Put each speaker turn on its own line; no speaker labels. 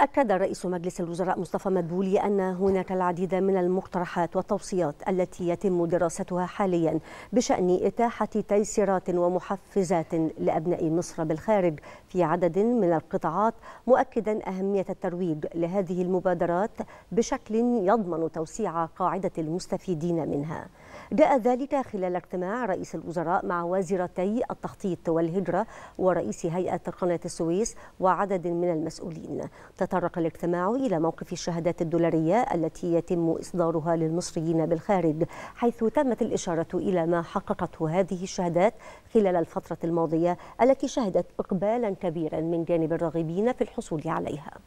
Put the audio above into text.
أكد رئيس مجلس الوزراء مصطفى مدبولي أن هناك العديد من المقترحات والتوصيات التي يتم دراستها حاليا بشأن إتاحة تيسيرات ومحفزات لأبناء مصر بالخارج في عدد من القطاعات مؤكدا أهمية الترويج لهذه المبادرات بشكل يضمن توسيع قاعدة المستفيدين منها. جاء ذلك خلال اجتماع رئيس الوزراء مع وزيرتي التخطيط والهجرة ورئيس هيئة قناة السويس وعدد من المسؤولين. يتطرق الاجتماع إلى موقف الشهادات الدولارية التي يتم إصدارها للمصريين بالخارج حيث تمت الإشارة إلى ما حققته هذه الشهادات خلال الفترة الماضية التي شهدت إقبالا كبيرا من جانب الراغبين في الحصول عليها